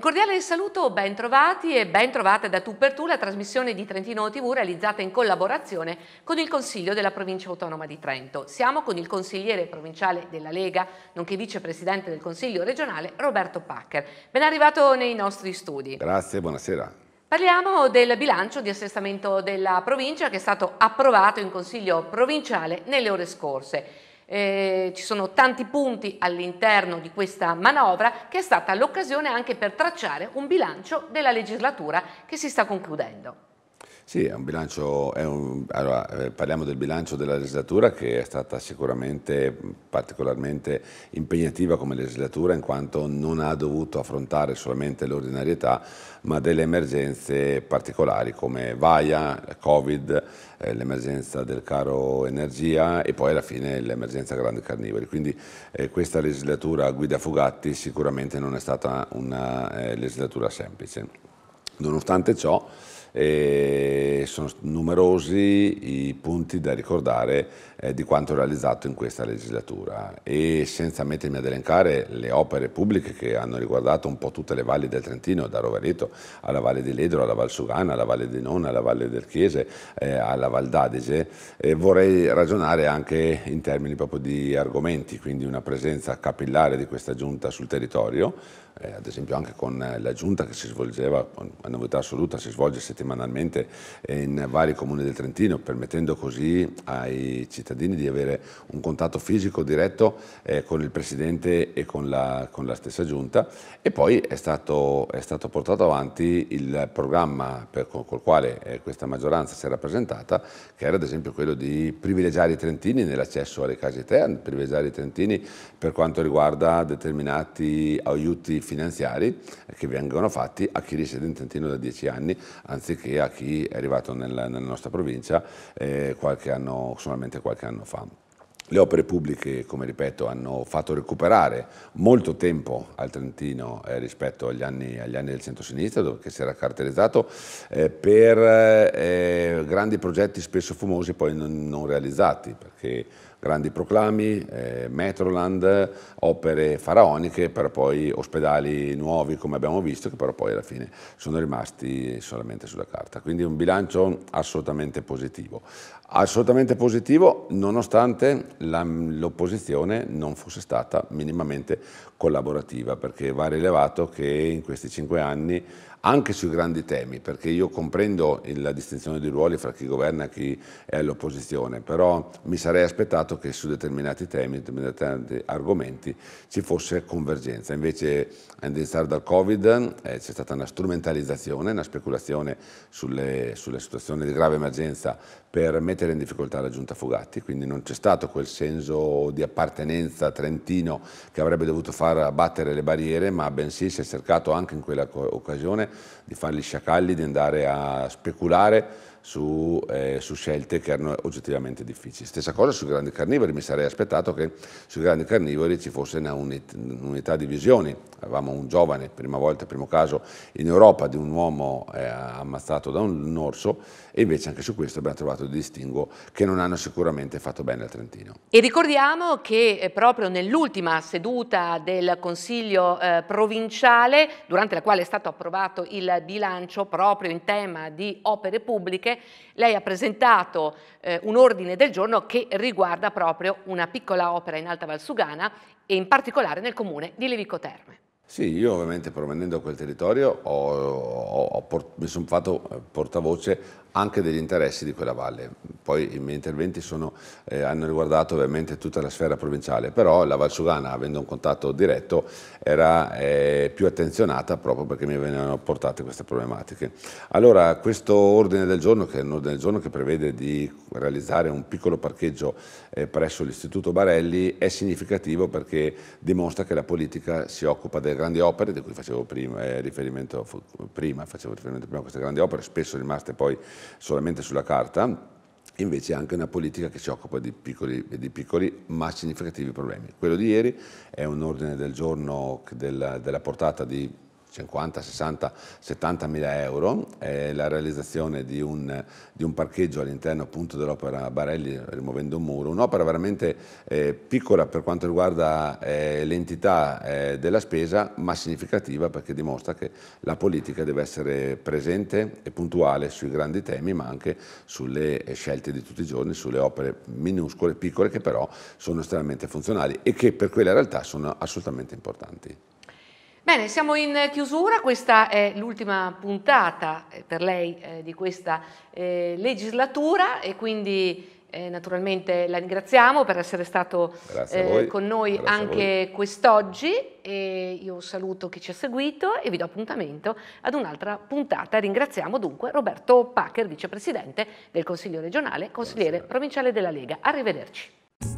Un cordiale saluto, ben trovati e ben trovate da Tu per Tu, la trasmissione di Trentino TV realizzata in collaborazione con il Consiglio della Provincia Autonoma di Trento. Siamo con il consigliere provinciale della Lega, nonché vicepresidente del Consiglio regionale, Roberto Packer. Ben arrivato nei nostri studi. Grazie, buonasera. Parliamo del bilancio di assestamento della provincia che è stato approvato in Consiglio provinciale nelle ore scorse. Eh, ci sono tanti punti all'interno di questa manovra che è stata l'occasione anche per tracciare un bilancio della legislatura che si sta concludendo. Sì, è un bilancio, è un, allora, eh, parliamo del bilancio della legislatura che è stata sicuramente particolarmente impegnativa come legislatura in quanto non ha dovuto affrontare solamente l'ordinarietà ma delle emergenze particolari come Vaia, Covid, eh, l'emergenza del caro energia e poi alla fine l'emergenza grandi carnivori. Quindi eh, questa legislatura a guida Fugatti sicuramente non è stata una eh, legislatura semplice. Nonostante ciò e sono numerosi i punti da ricordare eh, di quanto realizzato in questa legislatura e senza mettermi ad elencare le opere pubbliche che hanno riguardato un po' tutte le valli del Trentino, da Rovereto alla Valle di Ledro, alla Val Sugana, alla Valle di Nona, alla Valle del Chiese, eh, alla Val d'Adige, eh, vorrei ragionare anche in termini proprio di argomenti, quindi una presenza capillare di questa giunta sul territorio, eh, ad esempio anche con la giunta che si svolgeva, a novità assoluta, si svolge settimana settimanalmente in vari comuni del Trentino, permettendo così ai cittadini di avere un contatto fisico diretto eh, con il Presidente e con la, con la, stessa Giunta. E poi è stato, è stato portato avanti il programma per, col, col quale eh, questa maggioranza si era presentata, che era ad esempio quello di privilegiare i trentini nell'accesso alle case eterne, privilegiare i trentini per quanto riguarda determinati aiuti finanziari eh, che vengono fatti a chi risiede in Trentino da dieci anni, anziché anziché a chi è arrivato nel, nella nostra provincia eh, qualche anno, solamente qualche anno fa. Le opere pubbliche, come ripeto, hanno fatto recuperare molto tempo al Trentino eh, rispetto agli anni, agli anni del centro-sinistra, che si era caratterizzato eh, per eh, grandi progetti spesso fumosi poi non, non realizzati, perché grandi proclami, eh, Metroland, opere faraoniche però poi ospedali nuovi come abbiamo visto che però poi alla fine sono rimasti solamente sulla carta. Quindi un bilancio assolutamente positivo. Assolutamente positivo nonostante l'opposizione non fosse stata minimamente collaborativa perché va rilevato che in questi cinque anni anche sui grandi temi, perché io comprendo la distinzione di ruoli fra chi governa e chi è all'opposizione, però mi sarei aspettato che su determinati temi, determinati argomenti ci fosse convergenza. Invece, a eh, iniziare dal Covid, eh, c'è stata una strumentalizzazione, una speculazione sulle, sulle situazioni di grave emergenza per mettere in difficoltà la giunta Fugatti, quindi non c'è stato quel senso di appartenenza trentino che avrebbe dovuto far abbattere le barriere, ma bensì si è cercato anche in quella occasione di fare gli sciacalli, di andare a speculare su, eh, su, scelte che erano oggettivamente difficili. Stessa cosa sui grandi carnivori, mi sarei aspettato che sui grandi carnivori ci fosse un'unità di visioni. Avevamo un giovane, prima volta, primo caso in Europa, di un uomo eh, ammazzato da un orso e invece anche su questo abbiamo trovato dei distinguo che non hanno sicuramente fatto bene al Trentino. E ricordiamo che eh, proprio nell'ultima seduta del Consiglio eh, provinciale, durante la quale è stato approvato il bilancio proprio in tema di opere pubbliche, lei ha presentato eh, un ordine del giorno che riguarda proprio una piccola opera in Alta Valsugana e in particolare nel comune di Levico Terme. Sì, io ovviamente provenendo da quel territorio ho, ho, ho, mi sono fatto eh, portavoce anche degli interessi di quella valle poi i miei interventi sono, eh, hanno riguardato ovviamente tutta la sfera provinciale, però la Valciugana, avendo un contatto diretto, era eh, più attenzionata proprio perché mi venivano portate queste problematiche. Allora, questo ordine del giorno, che è un ordine del giorno che prevede di realizzare un piccolo parcheggio eh, presso l'Istituto Barelli, è significativo perché dimostra che la politica si occupa delle grandi opere, di cui facevo prima, eh, riferimento, prima, facevo riferimento prima a queste grandi opere, spesso rimaste poi solamente sulla carta, invece anche una politica che si occupa di piccoli, di piccoli, ma significativi problemi. Quello di ieri è un ordine del giorno della, della portata di 50, 60, 70 mila euro, eh, la realizzazione di un, di un parcheggio all'interno appunto dell'opera Barelli rimuovendo un muro, un'opera veramente eh, piccola per quanto riguarda eh, l'entità eh, della spesa ma significativa perché dimostra che la politica deve essere presente e puntuale sui grandi temi ma anche sulle scelte di tutti i giorni, sulle opere minuscole, piccole che però sono estremamente funzionali e che per quella realtà sono assolutamente importanti. Bene, siamo in chiusura, questa è l'ultima puntata eh, per lei eh, di questa eh, legislatura e quindi eh, naturalmente la ringraziamo per essere stato eh, con noi Grazie anche quest'oggi e io saluto chi ci ha seguito e vi do appuntamento ad un'altra puntata. Ringraziamo dunque Roberto Pacher, vicepresidente del Consiglio regionale, consigliere Grazie. provinciale della Lega. Arrivederci.